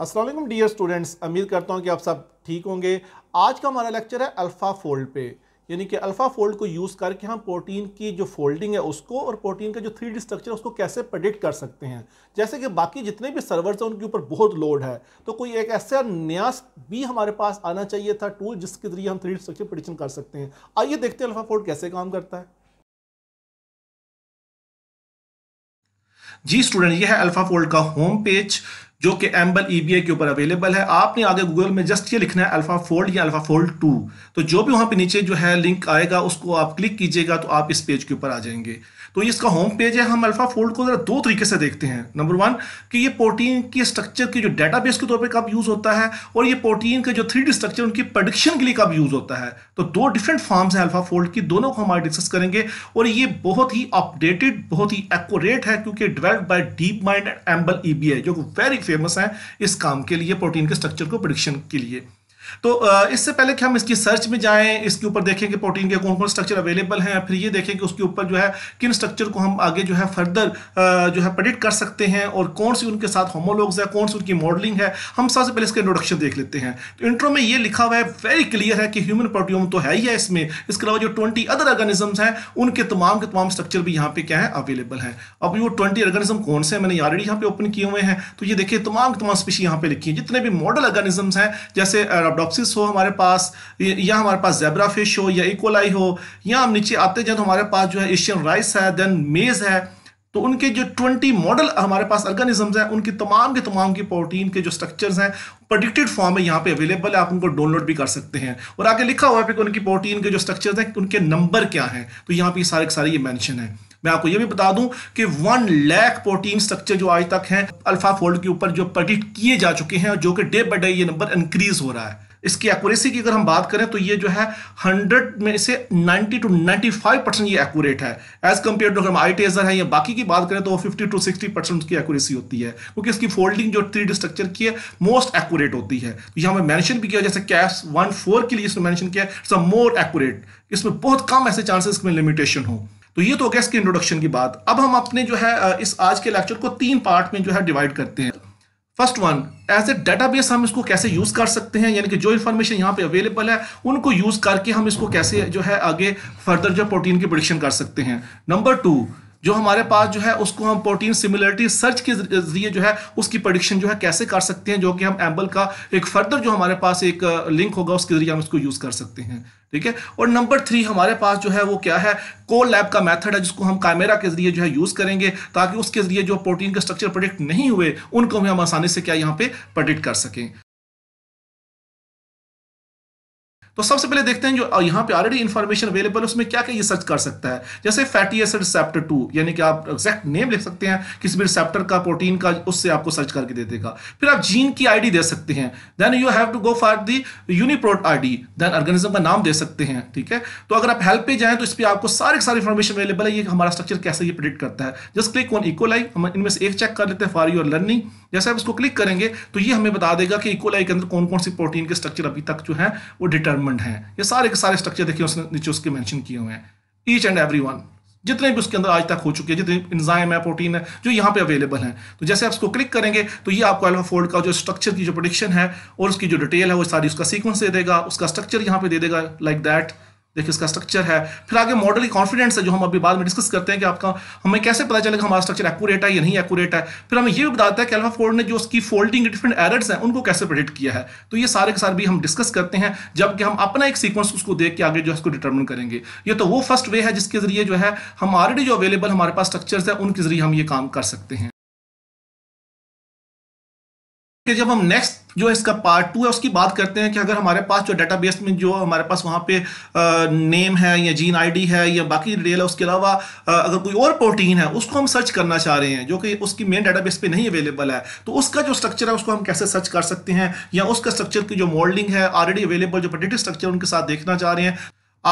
Aslam dear students उम्मीद करता हूँ कि आप सब ठीक होंगे आज का हमारा लेक्चर है अल्फ़ा फोल्ड पे यानी कि अल्फ़ा फोल्ड को यूज़ करके हम प्रोटीन की जो फोल्डिंग है उसको और प्रोटीन का जो थ्री डी स्ट्रक्चर उसको कैसे प्रडिक्ट कर सकते हैं जैसे कि बाकी जितने भी सर्वर्स हैं उनके ऊपर बहुत लोड है तो कोई एक ऐसा न्यास भी हमारे पास आना चाहिए था टूल जिसके ज़रिए हम थ्री डी स्ट्रक्चर प्रडिक्शन कर सकते हैं आइए देखते हैं अल्फ़ा फोल्ड कैसे काम करता है जी स्टूडेंट यह है अल्फ़ा फोल्ड का होम पेज जो कि एम्बल ई e के ऊपर अवेलेबल है आपने आगे गूगल में जस्ट ये लिखना है अल्फ़ा फोल्ड या अल्फ़ा फोल्ड टू तो जो भी वहाँ पे नीचे जो है लिंक आएगा उसको आप क्लिक कीजिएगा तो आप इस पेज के ऊपर आ जाएंगे तो ये इसका होम पेज है हम अल्फा फोल्ड को ज़रा दो तरीके से देखते हैं नंबर वन कि ये प्रोटीन के स्ट्रक्चर की जो डाटा बेस के तौर पर कब यूज़ होता है और ये प्रोटीन का जो थ्री स्ट्रक्चर उनकी प्रोडिक्शन के लिए कब यूज़ होता है तो दो डिफरेंट फॉर्म्स हैं अल्फा फोल्ड की दोनों को हम आज डिस्कस करेंगे और ये बहुत ही अपडेटेड बहुत ही एक्यूरेट है क्योंकि developed by DeepMind and EMBL E जो वेरी फेमस है इस काम के लिए प्रोटीन के स्ट्रक्चर को प्रोडिक्शन के लिए तो इससे पहले कि हम इसकी सर्च में जाएं इसके ऊपर देखें कि प्रोटीन के कौन कौन स्ट्रक्चर अवेलेबल हैं फिर ये देखें कि उसके ऊपर जो है किन स्ट्रक्चर को हम आगे जो है फर्दर जो है प्रडिक्ट कर सकते हैं और कौन सी उनके साथ होमोलॉग्स है कौन सी उनकी मॉडलिंग है हम सबसे पहले इसका इंट्रोडक्शन देख लेते हैं तो इंट्रो में ये लिखा हुआ है वेरी क्लियर है कि ह्यूमन प्रोटीम तो है ही है इसमें इसके अलावा जो ट्वेंटी अदर ऑर्गेनिजम्स हैं उनके तमाम के तमाम स्ट्रक्चर भी यहाँ पे क्या है अवेलेबल हैं अब वो ट्वेंटी ऑर्गेनिज्म कौन से हैं मैंने ऑलरेडी यहाँ पे ओपन किए हुए हैं तो ये देखिए तमाम तमाम स्पीशी यहाँ पे लिखी है जितने भी मॉडल ऑर्गेनिजम्स हैं जैसे डॉप्सिस हो हमारे पास या हमारे पास जेबरा फिश हो या इकोलाई e. हो या हम नीचे आते जाए तो हमारे पास जो है एशियन राइस है देन मेज़ है तो उनके जो 20 मॉडल हमारे पास ऑर्गेनिजम्स हैं उनकी तमाम के तमाम की प्रोटीन के जो स्ट्रक्चर्स हैं प्रोडिक्टेड फॉर्म में यहाँ पे अवेलेबल है आप उनको डाउनलोड भी कर सकते हैं और आगे लिखा हुआ है कि उनकी प्रोटीन के जो स्ट्रक्चर्स हैं उनके नंबर क्या हैं तो यहाँ पे सारे सारे ये मैंशन है मैं आपको ये भी बता दूं कि वन लैख प्रोटीन स्ट्रक्चर जो आज तक हैं अल्फा फोल्ड के ऊपर जो प्रोडिक्ट किए जा चुके हैं जो कि डे बाई डे ये नंबर इंक्रीज हो रहा है इसकी एक्यूरेसी की अगर हम बात करें तो ये जो है 100 में से 90 टू 95 परसेंट ये एक्यूरेट है एज कम्पेयर टू अगर हम आई टेजर है या बाकी की बात करें तो वो 50 टू 60 परसेंट की एक्यूरेसी होती है क्योंकि इसकी फोल्डिंग जो थ्री स्ट्रक्चर की है मोस्ट एक्यूरेट होती है तो यहाँ पर मैंशन भी किया जैसे कैश वन फोर के लिए इसमें मैंशन किया इट्स अ मोर एक्यूरेट इसमें बहुत कम ऐसे चांसेस में लिमिटेशन हो तो ये तो हो गया इसके इंट्रोडक्शन की बात अब हम अपने जो है इस आज के लेक्चर को तीन पार्ट में जो है डिवाइड करते हैं first one as a data base हम इसको कैसे यूज कर सकते हैं यानी कि जो इन्फॉर्मेशन यहाँ पे अवेलेबल है उनको यूज करके हम इसको कैसे जो है आगे फर्दर जो प्रोटीन की प्रोडिक्शन कर सकते हैं नंबर टू जो हमारे पास जो है उसको हम प्रोटीन सिमिलरिटी सर्च के जरिए जो है उसकी प्रोडिक्शन जो है कैसे कर सकते हैं जो कि हम एम्बल का एक फर्दर जो हमारे पास एक लिंक uh, होगा उसके जरिए हम उसको यूज़ कर सकते हैं ठीक है और नंबर थ्री हमारे पास जो है वो क्या है कोल लैब का मेथड है जिसको हम कैमेरा के जरिए जो है यूज़ करेंगे ताकि उसके जरिए जो प्रोटीन का स्ट्रक्चर प्रोडिक्ट नहीं हुए उनको भी हम आसानी से क्या यहाँ पे प्रोडिक्ट कर सकें तो सबसे पहले देखते हैं जो यहाँ पे ऑलरेडी इन्फॉर्मेशन अवेलेबल उसमें क्या क्या ये सर्च कर सकता है जैसे फैटी एसिड सेप्टर टू यानी कि आप एग्जैक्ट नेम लिख सकते हैं किसी भी रिसेप्टर का प्रोटीन का उससे आपको सर्च करके दे देगा फिर आप जीन की आईडी दे सकते हैं then you have to go for the UniProt ID then organism का नाम दे सकते हैं ठीक है तो अगर आप हेल्प पे जाएं तो इस पर आपको सारे सारे इन्फॉर्मेशन अवेलेबल है ये हमारा स्ट्रक्चर कैसे ये प्रिडिक्ट करता है just click on echo like हम इनमें से एक चेक कर लेते हैं फॉर यूर लर्निंग जैसे आप इसको क्लिक करेंगे तो ये हमें बता देगा कि इकोलाई के अंदर कौन कौन सी प्रोटीन के स्ट्रक्चर अभी तक जो है वो डिटर्मेंट है ये सारे के सारे स्ट्रक्चर देखिए उसने नीचे उसके मैंशन किए हुए हैं ईच एंड एवरी जितने भी उसके अंदर आज तक हो चुके हैं जितने इंजाइम है प्रोटीन है जो यहाँ पे अवेलेबल हैं तो जैसे आप इसको क्लिक करेंगे तो ये आपको अल्फा फोल्ड का जो स्ट्रक्चर की जो प्रोडिक्शन है और उसकी जो डिटेल है वो सारी उसका सीक्वेंस दे देगा उसका स्ट्रक्चर यहाँ पे दे देगा लाइक like दैट देखिए इसका स्ट्रक्चर है फिर आगे मॉडल की कॉन्फिडेंस है जो हम अभी बाद में डिस्कस करते हैं कि आपका हमें कैसे पता चलेगा हमारा स्ट्रक्चर एक्यूरेट है या नहीं एक्यूरेट है फिर हमें ये भी बताता है कि अल्फा फोर्ड ने जो उसकी फोल्डिंग डिफरेंट एरर्स हैं उनको कैसे प्रेडिक्ट किया है तो ये सारे के सारे भी हम डिस्कस करते हैं जबकि हम अपना एक सीक्वेंस उसको देख के आगे जो है उसको डिटर्मिन करेंगे ये तो वो फर्स्ट वे है जिसके जरिए जो है हम ऑलरेडी जो अवेलेबल हमारे पास स्ट्रक्चर्स है उनके जरिए हम ये काम कर सकते हैं कि जब हम नेक्स्ट जो इसका पार्ट टू है उसकी बात करते हैं कि अगर हमारे पास जो डेटाबेस में जो हमारे पास वहाँ पे नेम है या जीन आईडी है या बाकी डिटेल है उसके अलावा अगर कोई और प्रोटीन है उसको हम सर्च करना चाह रहे हैं जो कि उसकी मेन डेटाबेस पे नहीं अवेलेबल है तो उसका जो स्ट्रक्चर है उसको हम कैसे सर्च कर सकते हैं या उसका स्ट्रक्चर की जो मॉडलिंग है ऑलरेडी अवेलेबल जो पटेटिव स्ट्रक्चर उनके साथ देखना चाह रहे हैं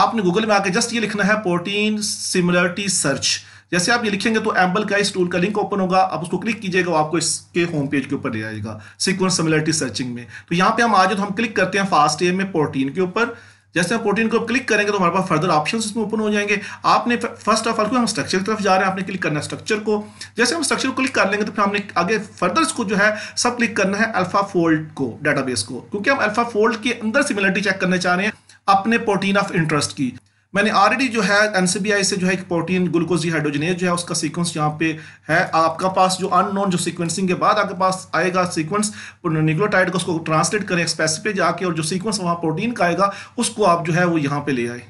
आपने गूगल में आके जस्ट ये लिखना है प्रोटीन सिमिलरिटी सर्च जैसे आप ये लिखेंगे तो एम्बल का इस टूल का लिंक ओपन होगा आप उसको क्लिक कीजिएगा आपको इसके होम पेज के ऊपर ले जाएगा सिक्वेंस सिमिलरिटी सर्चिंग में तो यहाँ पे हम आ जाए तो हम क्लिक करते हैं फास्ट एम में प्रोटीन के ऊपर जैसे हम प्रोटीन को क्लिक करेंगे तो हमारे पास फर्दर ऑप्शंस इसमें ओपन हो जाएंगे आपने फर्स्ट ऑफ ऑल को हम स्ट्रक्चर की तरफ जा रहे हैं आपने क्लिक करना है स्ट्रक्चर को जैसे हम स्ट्रक्चर को क्लिक कर लेंगे तो फिर हमने आगे फर्दर इसको जो है सब क्लिक करना है अल्फा फोल्ड को डाटाबेस को क्योंकि हम अल्फा फोल्ड के अंदर सिमिलरिटी चेक करना चाह रहे हैं अपने प्रोटीन ऑफ इंटरेस्ट की मैंने ऑलरेडी जो है एनसीबीआई से जो है एक प्रोटीन ग्लूकोजी डिहाइड्रोजनेज जो है उसका सीक्वेंस यहाँ पे है आपका पास जो अननोन जो सीक्वेंसिंग के बाद आपके पास आएगा सीक्वेंस न्यूक्लोटाइड को उसको ट्रांसलेट करें एक्सप्रेस पे जाके और जो सीक्वेंस वहाँ प्रोटीन का आएगा उसको आप जो है वो यहाँ पे ले आए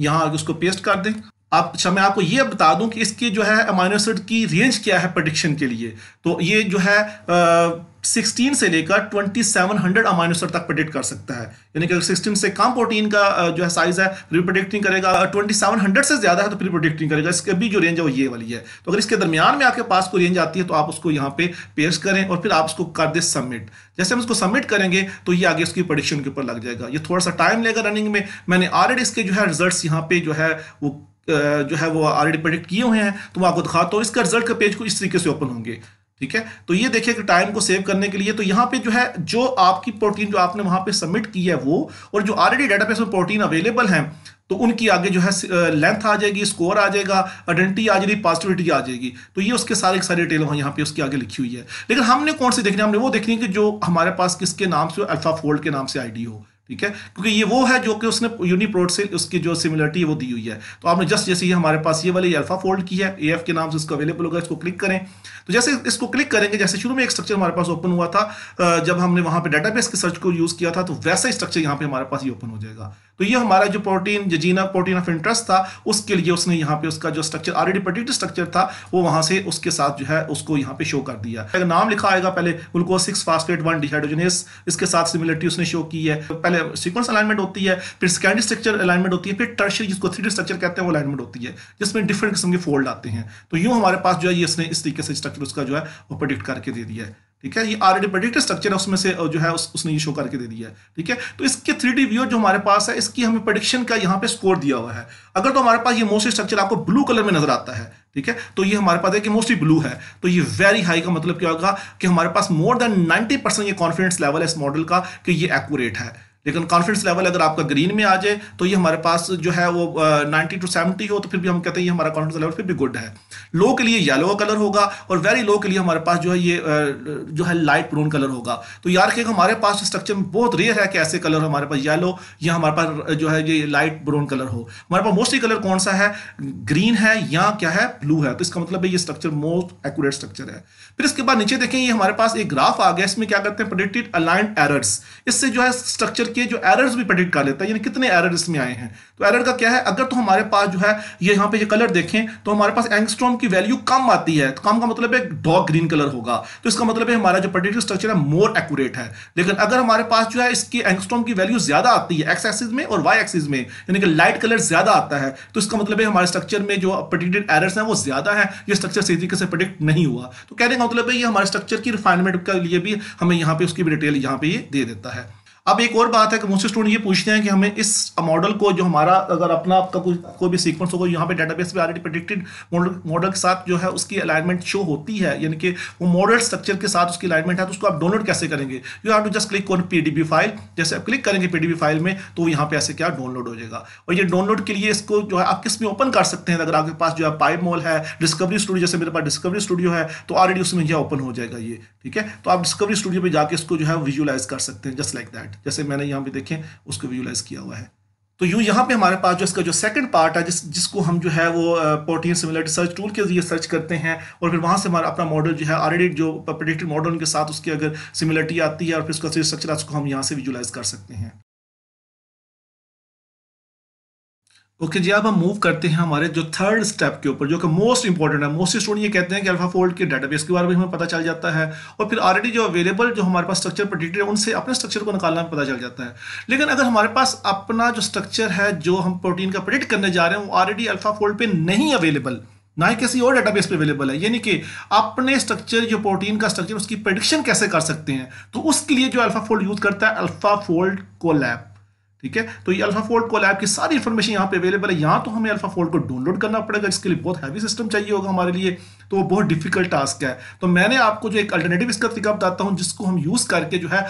यहाँ आगे उसको पेस्ट कर दें आप अच्छा मैं आपको ये बता दूं कि इसकी जो है अमाइनोसिड की रेंज क्या है प्रोडिक्शन के लिए तो ये जो है आ, 16 से लेकर 2700 हंड्रेड अमाइनोसर तक प्रोडिक्ट कर सकता है यानी कि अगर 16 से कम प्रोटीन का जो है साइज है नहीं करेगा 2700 से ज़्यादा है तो प्री नहीं करेगा इसके भी जो रेंज है वो ये वाली है तो अगर इसके दरमियान में आपके पास कोई रेंज आती है तो आप उसको यहाँ पे पेश करें और फिर आप उसको कर दे सबमिट जैसे हम इसको सबमिट करेंगे तो ये आगे उसकी प्रोडिक्शन के ऊपर लग जाएगा ये थोड़ा सा टाइम लेगा रनिंग में मैंने ऑलरेडी इसके जो है रिजल्ट यहाँ पे जो है वो जो है वो ऑलरेडी प्रोडक्ट किए हुए हैं तो मैं आपको दिखाता हूँ इसका रिजल्ट का पेज को इस तरीके से ओपन होंगे ठीक है तो ये देखिए कि टाइम को सेव करने के लिए तो यहाँ पे जो है जो आपकी प्रोटीन जो आपने वहां पे सबमिट की है वो और जो ऑलरेडी डेटाबेस में प्रोटीन अवेलेबल हैं तो उनकी आगे जो है लेंथ आ जाएगी स्कोर आ जाएगा आइडेंटिटी आ जाएगी पॉजिटिविटी आ जाएगी तो ये उसके सारे सारे डिटेल वहाँ यहाँ पे उसकी आगे लिखी हुई है लेकिन हमने कौन सी देखनी है हमने वो देखनी है कि जो हमारे पास किसके नाम से अल्फा फोल्ड के नाम से आईडी हो ठीक है क्योंकि ये वो है जो कि उसने यूनिप्रोड से उसकी जो सिमिलरिटी है वो दी हुई है तो आपने जस्ट जैसे ये हमारे पास ये वाली अल्फा फोल्ड की है ए एफ के नाम से इसको अवेलेबल होगा इसको क्लिक करें तो जैसे इसको क्लिक करेंगे जैसे शुरू में एक स्ट्रक्चर हमारे पास ओपन हुआ था जब हमने वहां पर डाटाबेस के सर्च को यूज़ किया था तो वैसा स्ट्रक्चर यहाँ पे हमारे पास ये ओपन हो जाएगा तो ये हमारा जो प्रोटीन जजीना प्रोटीन ऑफ इंटरेस्ट था उसके लिए उसने यहाँ पे उसका जो स्ट्रक्चर ऑलरेडी प्रोटेक्ट स्ट्रक्चर था वो वहाँ से उसके साथ जो है उसको यहाँ पे शो कर दिया अगर नाम लिखा आएगा पहले glucose six phosphate one dehydrogenase इसके साथ सिमिलरिटी उसने शो की है पहले सिक्वेंस अलाइनमेंट होती है फिर सेकेंडरी स्ट्रक्चर अलाइनमेंट होती है फिर टर्शरी जिसको थ्री स्ट्रक्चर कहते हैं वो अलाइनमेंट होती है जिसमें डिफरेंट किस्म के फोल्ड आते हैं तो यूँ हमारे पास जो है ये इसने इस तरीके से स्ट्रक्चर उसका जो है वो प्रोडिक्ट करके दे दिया है ठीक है ये ऑलरेडी प्रेडिक्टेड स्ट्रक्चर है उसमें से जो है उस, उसने ये शो करके दे दिया है ठीक है तो इसके थ्री डी व्यू जो हमारे पास है इसकी हमें प्रेडिक्शन का यहाँ पे स्कोर दिया हुआ है अगर तो हमारे पास ये मोस्टली स्ट्रक्चर आपको ब्लू कलर में नजर आता है ठीक है तो ये हमारे पास है कि मोस्टली ब्लू है तो ये वेरी हाई का मतलब क्या होगा कि हमारे पास मोर देन नाइन्टी परसेंट ये कॉन्फिडेंस लेवल है इस मॉडल का कि ये एकूरेट है लेकिन कॉन्फिडेंस लेवल अगर आपका ग्रीन में आ जाए तो ये हमारे पास जो है वो नाइनटी टू सेवेंटी हो तो फिर भी हम कहते हैं ये हमारा कॉन्फिडेंस लेवल फिर भी गुड है लो के लिए येलो कलर होगा और वेरी लो के लिए हमारे पास जो है ये जो है लाइट ब्राउन कलर होगा तो यार रखिएगा हमारे पास स्ट्रक्चर में बहुत रेयर है कि ऐसे कलर हमारे पास येलो या हमारे पास जो है ये लाइट ब्राउन कलर हो हमारे पास मोस्टली कलर कौन सा है ग्रीन है या क्या है ब्लू है तो इसका मतलब है ये स्ट्रक्चर मोस्ट एक्यूरेट स्ट्रक्चर है फिर इसके बाद नीचे देखें ये हमारे पास एक ग्राफ आ गया इसमें क्या करते हैं प्रोडिक्टेड अलाइंड एरर्स इससे जो है स्ट्रक्चर के जो एरर्स भी प्रेडिक्ट कर लेता है यानी कितने एरर इसमें आए हैं तो एरर का क्या है अगर तो हमारे पास जो है ये यहाँ पे ये कलर देखें तो हमारे पास एंगस्ट्रॉम की वैल्यू कम आती है तो कम का मतलब है डॉक ग्रीन कलर होगा तो इसका मतलब है हमारा जो प्रेडिक्टिव स्ट्रक्चर है मोर एक्यूरेट है लेकिन अगर हमारे पास जो है इसकी एंगस्ट्रॉम की वैल्यू ज्यादा आती है एक्स एक्सिस में और वाई एक्सिस में यानी कि लाइट कलर ज्यादा आता है तो इसका मतलब है हमारे स्ट्रक्चर में जो प्रेडिक्टेड एरर्स हैं वो ज्यादा है ये स्ट्रक्चर सही तरीके से प्रेडिक्ट नहीं हुआ तो कहने का मतलब है ये हमारे स्ट्रक्चर की रिफाइनमेंट के लिए भी हमें यहाँ पे उसकी भी डिटेल यहाँ पे ये दे देता है अब एक और बात है कि मुझसे स्टूडेंट ये पूछते हैं कि हमें इस मॉडल को जो हमारा अगर अपना आपका कोई कोई भी सीक्वेंस होगा यहाँ पे डेटाबेस पे ऑलरेडी प्रडिक्टेड मॉडल मॉडल के साथ जो है उसकी अलाइनमेंट शो होती है यानी कि वो मॉडल स्ट्रक्चर के साथ उसकी अलाइनमेंट है तो उसको आप डाउनलोड कैसे करेंगे you have to just click on P file जैसे आप क्लिक करेंगे पी फाइल में तो यहाँ पे ऐसे क्या डाउनलोड हो जाएगा और ये डाउनलोड के लिए इसको जो है आप किस में ओपन कर सकते हैं अगर आपके पास जो है पाइप मॉल है डिस्कवरी स्टूडियो जैसे मेरे पास डिस्कवरी स्टूडियो है तो ऑलरेडी उसमें यह ओपन हो जाएगा ये ठीक है तो आप डिस्कवरी स्टूडियो पर जाकर इसको जो है विजुअलाइज कर सकते हैं जस्ट लाइक दैट जैसे मैंने यहाँ पे देखें उसको विजुलाइज किया हुआ है तो यूँ यहाँ पे हमारे पास जो इसका जो सेकंड पार्ट है जिस जिसको हम जो है वो प्रोटीन सिमिलरिटी सर्च टूल के जरिए सर्च करते हैं और फिर वहाँ से हमारा अपना मॉडल जो है ऑलरेडी जो प्रेडिक्टेड मॉडल उनके साथ उसकी अगर सिमिलरिटी आती है और फिर उसका स्ट्रक्चर उसको हम यहाँ से विजुलाइज कर सकते हैं ओके जी अब हम मूव करते हैं हमारे जो थर्ड स्टेप के ऊपर जो कि मोस्ट इंपॉर्टेंट है मोस्ट स्टूडेंट ये कहते हैं कि अल्फा फोल्ड के डेटाबेस के बारे में हमें पता चल जाता है और फिर ऑलरेडी जो अवेलेबल जो हमारे पास स्ट्रक्चर प्रोडिक्टेड है उनसे अपने स्ट्रक्चर को निकालना पता चल जाता है लेकिन अगर हमारे पास अपना जो स्ट्रक्चर है जो हम प्रोटीन का प्रोडिक्ट करने जा रहे हैं वो ऑलरेडी अल्फा फोल्ड पर नहीं अवेलेबल ना ही किसी और डेटाबेस पे अवेलेबल है यानी कि अपने स्ट्रक्चर जो प्रोटीन का स्ट्रक्चर उसकी प्रडिक्शन कैसे कर सकते हैं तो उसके लिए जो अल्फा फोल्ड यूज करता है अल्फा फोल्ड लैब ठीक है तो ये अल्फा फोल्ड को लैब की सारी इन्फॉर्मेशन यहाँ पे अवेलेबल है यहाँ तो हमें अल्फा फोल्ड को डाउनलोड करना पड़ेगा इसके लिए बहुत हैवी सिस्टम चाहिए होगा हमारे लिए तो वो बहुत डिफिकल्ट टास्क है तो मैंने आपको जो एक अल्टरनेटिव इसका तरीका बताता हूँ जिसको हम यूज़ करके जो है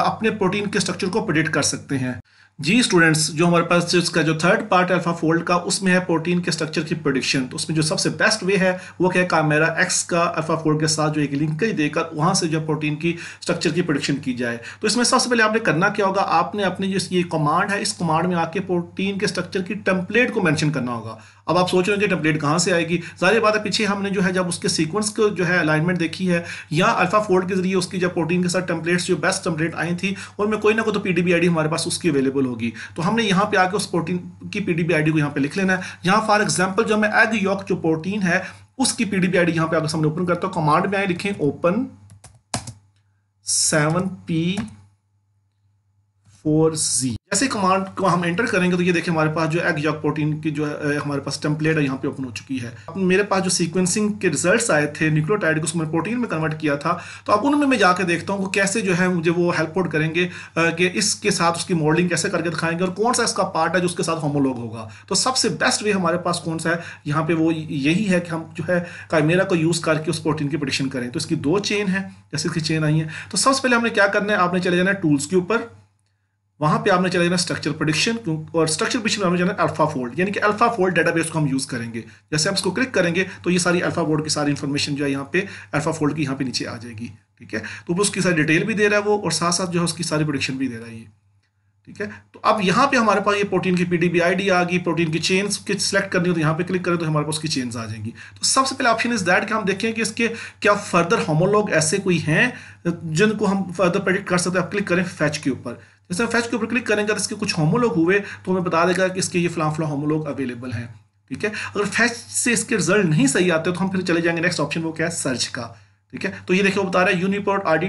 अपने प्रोटीन के स्ट्रक्चर को प्रोडिक्ट कर सकते हैं जी स्टूडेंट्स जो हमारे पास इसका जो थर्ड पार्ट अल्फा फोल्ड का उसमें है प्रोटीन के स्ट्रक्चर की प्रोडिक्शन तो उसमें जो सबसे बेस्ट वे है वो क्या है कैमेरा एक्स का अल्फा फोल्ड के साथ जो एक लिंक कहीं देकर वहाँ से जो प्रोटीन की स्ट्रक्चर की प्रोडिक्शन की जाए तो इसमें सबसे पहले आपने करना क्या होगा आपने अपनी जो ये कमांड है इस कमांड में आके प्रोटीन के स्ट्रक्चर की टेम्पलेट को मैंशन करना होगा अब आप सोच रहे हैं कि अपडेट कहाँ से आएगी सारी बात है पीछे हमने जो है जब उसके सीक्वेंस को जो है अलाइनमेंट देखी है या अल्फा फोल्ड के जरिए उसकी जब प्रोटीन के साथ टेम्पलेट्स जो बेस्ट टेम्पलेट आई थी उनमें कोई ना कोई तो पी डी हमारे पास उसकी अवेलेबल होगी तो हमने यहाँ पे आके उस प्रोटीन की पी को यहाँ पे लिख लेना है यहाँ फॉर एग्जाम्पल जो हमें एग यॉक जो प्रोटीन है उसकी P D B I D यहाँ पे आपके सामने ओपन करता हूँ कमांड में आए लिखें open seven P four G ऐसे कमांड को हम एंटर करेंगे तो ये देखिए हमारे पास जो एग यॉक प्रोटीन की जो है हमारे पास टेम्पलेट है यहाँ पे ओपन हो चुकी है मेरे पास जो सीक्वेंसिंग के रिजल्ट्स आए थे न्यूक्लियोटाइड को उसमें प्रोटीन में कन्वर्ट किया था तो अब उनमें मैं जाकर देखता हूँ कि कैसे जो है मुझे वो हेल्प आउट करेंगे कि इसके साथ उसकी मॉडलिंग कैसे करके दिखाएंगे और कौन सा इसका पार्ट है जो उसके साथ होमोलॉग होगा तो सबसे बेस्ट वे हमारे पास कौन सा है यहाँ पर वो यही है कि हम जो है कैमेरा को यूज़ करके उस प्रोटीन की प्रोडिक्शन करें तो इसकी दो चेन है जैसे इसकी चेन आई है तो सबसे पहले हमने क्या करना है आपने चले जाना है टूल्स के ऊपर वहां पे आपने चला जाना स्ट्रक्चर प्रोडिक्शन और स्ट्रक्चर प्रोडिक्शन में आपने जाना अल्फा फोल्ड यानी कि अल्फा फोल्ड डेटाबेस को हम यूज़ करेंगे जैसे हम इसको क्लिक करेंगे तो ये सारी अल्फा फोल्ड की सारी इन्फॉर्मेशन जो है यहाँ पे अल्फा फोल्ड की यहाँ पे नीचे आ जाएगी ठीक है तो उसकी सारी डिटेल भी दे रहा है वो और साथ साथ जो है उसकी सारी प्रोडिक्शन भी दे रहा है ये ठीक है तो अब यहाँ पे हमारे पास ये प्रोटीन की पीडीबी आईडी आ गई प्रोटीन की चेन्स के सिलेक्ट करनी हो तो यहाँ पे क्लिक करें तो हमारे पास उसकी चेन्स आ जाएंगी तो सबसे पहले ऑप्शन इज दैट कि हम देखें कि इसके क्या फर्दर होमोलॉग ऐसे कोई हैं जिनको हम फर्दर प्रेडिक्ट कर सकते हैं आप क्लिक करें फैच के ऊपर जैसे हम फैच के ऊपर क्लिक करेंगे तो इसके कुछ होमोलोग हुए तो हमें बता देगा कि इसके ये फलां फलां होमोलोग अवेलेबल हैं ठीक है अगर फैच से इसके रिजल्ट नहीं सही आते तो हम फिर चले जाएंगे नेक्स्ट ऑप्शन वो क्या है सर्च का ठीक है तो ये देखिए वो बता रहा है UniProt R D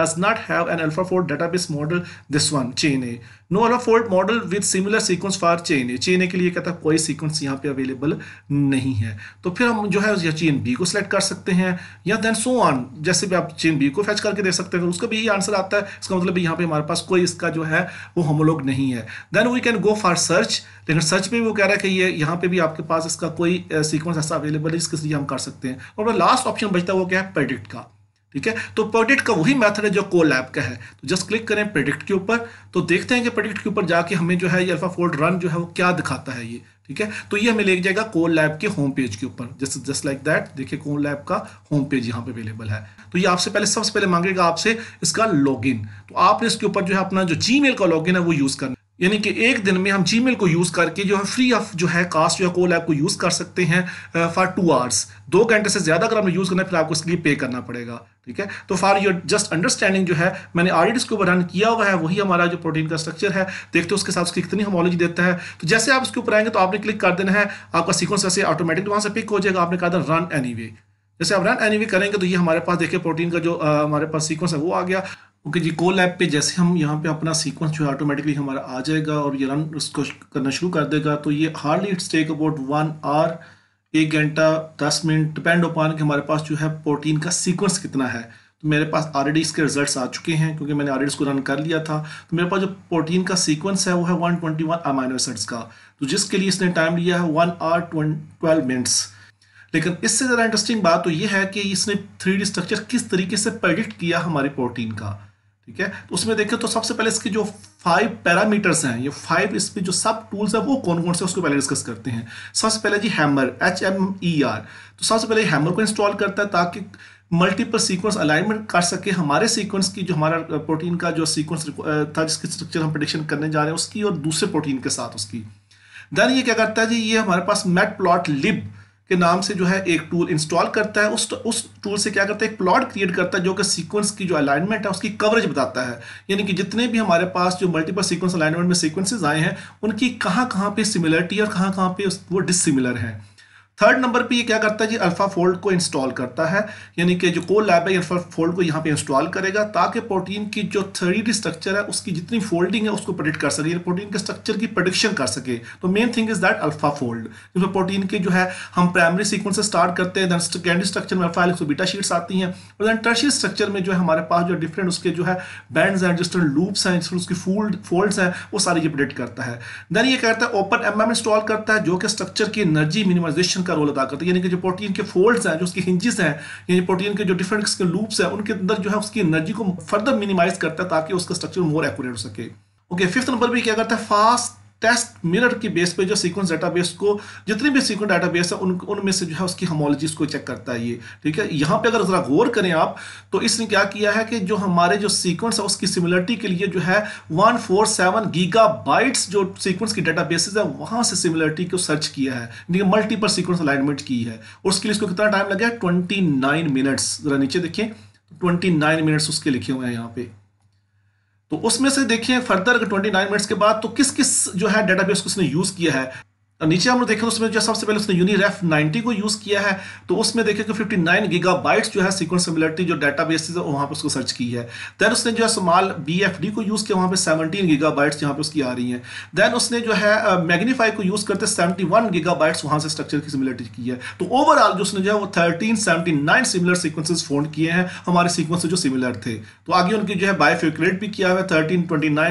does not have an alpha four database model this one chain A no AlphaFold model with similar sequence for chain chain A के लिए कहता है कोई सीक्वेंस यहाँ पे अवेलेबल नहीं है तो फिर हम जो है या चेन बी को सिलेक्ट कर सकते हैं या देन सो ऑन जैसे भी आप चेन बी को फैच करके दे सकते हैं उसका भी यही आंसर आता है इसका मतलब यहाँ पे हमारे पास कोई इसका जो है वो हम लोग नहीं है then we can go for search लेकिन सर्च में भी वो कह रहा है कि ये यहाँ पे भी आपके पास इसका कोई सीक्वेंस ऐसा अवेलेबल है जिसके लिए हम कर सकते हैं और लास्ट ऑप्शन बचता है वो क्या है प्रेडिक्ट का ठीक है तो प्रोडिक्ट का वही मेथड है जो को लैब का है तो जस्ट क्लिक करें प्रोडिक्ट के ऊपर तो देखते हैं कि प्रोडिक्ट के ऊपर जाके हमें जो है ये अल्फा फोल्ड रन जो है वो क्या दिखाता है ये ठीक है तो ये हमें ले जाएगा कोल लैब के होम पेज के ऊपर जस्ट जस्ट लाइक दैट देखिए कोल लैब का होम पेज यहाँ पे अवेलेबल है तो ये आपसे पहले सबसे पहले मांगेगा आपसे इसका लॉग तो आपने इसके ऊपर जो है अपना जो जी का लॉग है वो यूज़ करना यानी कि एक दिन में हम जी को यूज़ करके जो है फ्री ऑफ जो है कास्ट या कोल ऐप को यूज़ कर सकते हैं फॉर टू आवर्स दो घंटे से ज़्यादा अगर हमें यूज़ करना है फिर आपको इसके लिए पे करना पड़ेगा ठीक है तो फॉर योर जस्ट अंडरस्टैंडिंग जो है मैंने आर इसके ऊपर रन किया हुआ है वही हमारा जो प्रोटीन का स्ट्रक्चर है देखते हो उसके हिसाब से कितनी हमोलॉजी देता है तो जैसे आप उसके ऊपर आएंगे तो आपने क्लिक कर देना है आपका सीक्वेंस ऐसे ऑटोमेटिक वहाँ से पिक हो जाएगा आपने कहा था रन एनी जैसे आप रन एनी करेंगे तो ये हमारे पास देखिए प्रोटीन का जो uh, हमारे पास सीक्वेंस है वो आ गया ओके okay जी कोल ऐप पे जैसे हम यहाँ पे अपना सीक्वेंस जो है ऑटोमेटिकली हमारा आ जाएगा और ये रन उसको करना शुरू कर देगा तो ये hardly it's take about one hour एक घंटा दस मिनट डिपेंड ओपान कि हमारे पास जो है प्रोटीन का सीक्वेंस कितना है तो मेरे पास ऑलरेडी इसके रिजल्ट्स आ चुके हैं क्योंकि मैंने ऑलरेडी इसको रन कर लिया था तो मेरे पास जो प्रोटीन का सीक्वेंस है वो है one twenty one amino acids का तो जिसके लिए इसने टाइम लिया है वन आर ट्वेल्व मिनट्स लेकिन इससे ज़्यादा इंटरेस्टिंग बात तो ये है कि इसने थ्री स्ट्रक्चर किस तरीके से प्रडिक्ट किया हमारे प्रोटीन का ठीक है तो उसमें देखें तो सबसे पहले इसके जो फाइव पैरामीटर्स हैं ये फाइव इसमें जो सब टूल्स हैं वो कौन कौन से उसको पहले डिस्कस करते हैं सबसे पहले जी hammer H M E R तो सबसे पहले हैमर को इंस्टॉल करता है ताकि मल्टीपल सीक्वेंस अलाइनमेंट कर सके हमारे सीक्वेंस की जो हमारा प्रोटीन का जो सीक्वेंस था जिसकी स्ट्रक्चर हम प्रोडिक्शन करने जा रहे हैं उसकी और दूसरे प्रोटीन के साथ उसकी देन ये क्या करता है जी ये हमारे पास मेट प्लॉट लिब के नाम से जो है एक टूल इंस्टॉल करता है उस उस टूल से क्या करता है एक प्लॉट क्रिएट करता है जो कि सीक्वेंस की जो अलाइनमेंट है उसकी कवरेज बताता है यानी कि जितने भी हमारे पास जो मल्टीपल सीक्वेंस अलाइनमेंट में सीक्वेंसेज आए हैं उनकी कहाँ कहाँ पे सिमिलरिटी और कहाँ कहाँ पे वो डिसिमिलर हैं थर्ड नंबर पे ये क्या करता है जी अल्फा फोल्ड को इंस्टॉल करता है यानी कि जो कोल लैब है अल्फा फोल्ड को यहाँ पे इंस्टॉल करेगा ताकि प्रोटीन की जो थ्री स्ट्रक्चर है उसकी जितनी फोल्डिंग है उसको प्रोडिक्ट कर सके प्रोटीन के स्ट्रक्चर की प्रोडिक्शन कर सके तो main thing is that AlphaFold जिसमें प्रोटीन के जो है हम प्राइमरी सीक्वेंस से स्टार्ट करते हैं सेकेंडरी स्ट्रक्चर में अल्फा एलिक्स बीटा शीट्स आती हैं और दैन टर्शी स्ट्रक्चर में जो है हमारे पास जो डिफरेंट उसके जो है बैंड्स हैं डिफरेंट लूप्स हैं जिसमें उसकी फोल्ड फोल्ड्स हैं वो सारी ये प्रोडिक्ट करता है देन ये कहता है ओपन एम इंस्टॉल करता है जो कि स्ट्रक्चर की एनर्जी मिनिमाइजेशन का रोल अदा करती है यानी कि जो प्रोटीन के फोल्ड्स हैं जो उसकी हिंजिस हैं यानी प्रोटीन के जो डिफरेंट के लूप्स हैं उनके अंदर जो है उसकी एनर्जी को फर्दर मिनिमाइज करता है ताकि उसका स्ट्रक्चर मोर एक्यूरेट हो सके ओके फिफ्थ नंबर पर क्या करता है फास्ट टेस्ट मिरर के बेस पे जो सीक्वेंस बेस को जितने भी सीक्वेंस बेस है उन उनमें से जो है उसकी हमोलॉजीज को चेक करता है ये ठीक है यहाँ पे अगर ज़रा गौर करें आप तो इसने क्या किया है कि जो हमारे जो सीक्वेंस है उसकी सिमिलरिटी के लिए जो है one four seven gigabytes जो सीक्वेंस की डाटा बेसिस है वहाँ से सिमिलरिटी को सर्च किया है मल्टीपल सीक्वेंस अलाइनमेंट की है और उसके लिए इसको कितना टाइम लगे ट्वेंटी मिनट्स ज़रा नीचे देखिए ट्वेंटी मिनट्स उसके लिखे हुए हैं यहाँ पे तो उसमें से देखिए फर्दर अगर 29 मिनट्स के बाद तो किस किस जो है डेटाबेस को उसने यूज किया है नीचे हम लोग देखें उसमें जो सबसे पहले उसने यूनिरेफ 90 को यूज़ किया है तो उसमें देखें कि 59 गीगाबाइट्स जो है सिक्वेंस सिमिलरिटी जो डाटा बेस है वहाँ पर उसको सर्च की है देन उसने जो है स्मॉल बी को यूज़ किया वहाँ पे 17 बाइट्स यहाँ पे उसकी आ रही हैं देन उसने जो है मैग्नीफाई uh, को यूज़ करते 71 गीगाबाइट्स वहाँ से स्ट्रक्चर की सिमिलरिटी की है तो ओवरऑल जो उसने जो है वो thirteen seventy similar sequences found किए हैं हमारे सीक्वेंस जो सिमिलर थे तो आगे उनकी जो है बायोफ्यूक्रेट भी किया हुआ है थर्टीन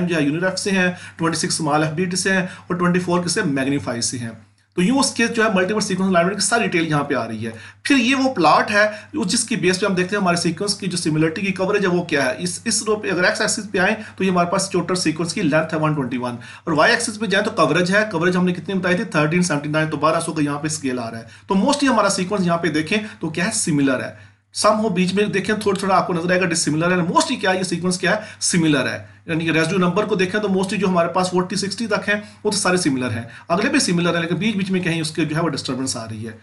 जो है यूनिरेफ से हैं ट्वेंटी सिक्स स्मॉल एफ से हैं और ट्वेंटी किसे मैग्नीफाई से हैं तो यूँ उसके जो है मल्टीपल सीक्वेंस लाइब्रेरी की सारी डिटेल यहाँ पे आ रही है फिर ये वो प्लॉट है जिसकी बेस पे हम देखते हैं हमारे सीक्वेंस की जो सिमिलरिटी की कवरेज है वो क्या है इस इस रूप अगर एक्स एक्सिस पे आए तो ये हमारे पास टोटल सीक्वेंस की लेंथ है वन ट्वेंटी वन और वाई एक्सिस पे जाए तो कवरेज है कवरेज हमने कितनी बताई थी थर्टीन सेवेंटी नाइन तो बारह सौ का यहाँ पे स्केल आ रहा है तो मोस्टली हमारा सीक्वेंस यहाँ पे देखें तो क्या है सिमिलर है सम हो बीच में देखें थोड़ा थोड़ा आपको नजर आएगा डिसिमिलर है मोस्टली क्या है ये सीक्वेंस क्या है सिमिलर है यानी कि रेजू नंबर को देखें तो मोस्टली जो हमारे पास फोर्टी सिक्सटी तक है वो तो सारे सिमिलर हैं अगले भी सिमिलर है लेकिन बीच बीच में कहीं उसके जो है वो डिस्टर्बेंस आ रही है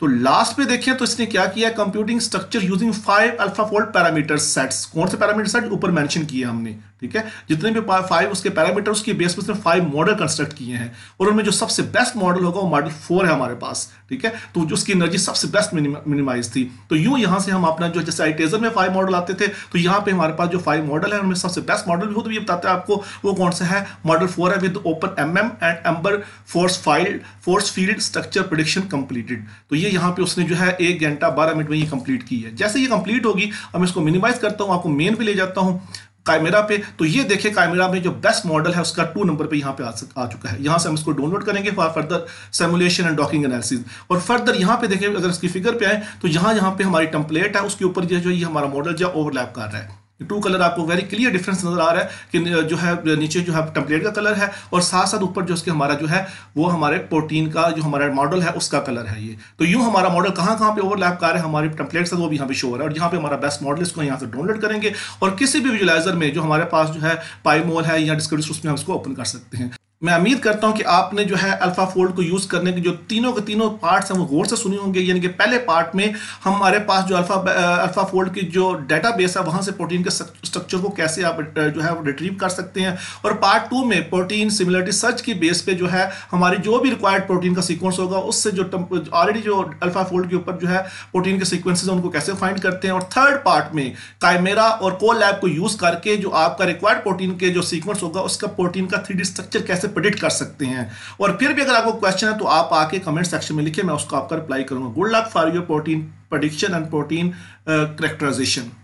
तो लास्ट पे देखें तो इसने क्या किया computing structure using five AlphaFold parameter sets कौन से पैरामीटर सेट ऊपर मेंशन किए हमने ठीक है जितने भी फाइव उसके पैरामीटर उसके बेस पर उसने फाइव मॉडल कंस्ट्रक्ट किए हैं और उनमें जो सबसे बेस्ट मॉडल होगा वो मॉडल फोर है हमारे पास ठीक है तो उसकी एनर्जी सबसे बेस्ट मिनिमाइज थी तो यूं यहां से हम अपना जो जैसे आईटेजर में फाइव मॉडल आते थे तो यहां पर हमारे पास जो फाइव मॉडल है उनमें सबसे बेस्ट मॉडल भी हो तो ये बताते हैं आपको वो कौन सा है मॉडल फोर है with OpenMM and Amber force file force field structure prediction completed तो ये यहां पर उसने जो है एक घंटा बारह मिनट में ये कंप्लीट की है जैसे ये कंप्लीट होगी अब मैं इसको मिनिमाइज करता हूँ आपको मेन पे ले जाता हूँ कायमेरा पे तो ये देखे कायमेरा में जो बेस्ट मॉडल है उसका टू नंबर पे यहाँ पे आ, आ चुका है यहाँ से हम इसको डाउनलोड करेंगे for further simulation and docking analysis और फर्दर यहाँ पे देखें अगर इसकी फिगर पे आए तो यहाँ यहाँ पे हमारी टम्पलेट है उसके ऊपर जो है ये हमारा मॉडल जो ओवरलैप कर रहा है टू कलर आपको वेरी क्लियर डिफरेंस नज़र आ रहा है कि जो है नीचे जो है टेम्पलेट का कलर है और साथ साथ ऊपर जो उसके हमारा जो है वो हमारे प्रोटीन का जो हमारा मॉडल है उसका कलर है ये तो यूँ हमारा मॉडल कहाँ कहाँ पे ओवरलैप कर रहा है हमारे टेम्पलेट से वो भी यहाँ पे शो हो रहा है और यहाँ पे हमारा बेस्ट मॉडल इसको यहाँ से डाउनलोड करेंगे और किसी भी विजुलाइजर में जो हमारे पास जो है पाईमोल है या डिस्क्रिप्शन उसमें हम इसको ओपन कर सकते हैं मैं उम्मीद करता हूं कि आपने जो है अल्फ़ा फोल्ड को यूज़ करने के जो तीनों के तीनों पार्ट्स हैं वो गौर से सुने होंगे यानी कि पहले पार्ट में हमारे पास जो अल्फ़ा अल्फ़ा फोल्ड की जो डेटा बेस है वहाँ से प्रोटीन के स्ट्रक्चर को कैसे आप जो है रिट्रीव कर सकते हैं और पार्ट टू में प्रोटीन सिमिलरिटी सर्च की बेस पे जो है हमारी जो भी रिक्वायर्ड प्रोटीन का सिक्वेंस होगा उससे जो ऑलरेडी जो अल्फ़ा फोल्ड के ऊपर जो है प्रोटीन के सीक्वेंसेज उनको कैसे फाइंड करते हैं और थर्ड पार्ट में कायमेरा और को लैब को यूज़ करके जो आपका रिक्वायर्ड प्रोटीन के जो सीक्वेंस होगा उसका प्रोटीन का थ्री स्ट्रक्चर कैसे प्रिडिक्ट कर सकते हैं और फिर भी अगर आपको क्वेश्चन है तो आप आके कमेंट सेक्शन में लिखे मैं उसको आपका रिप्लाई करूंगा good luck for your protein prediction and protein characterisation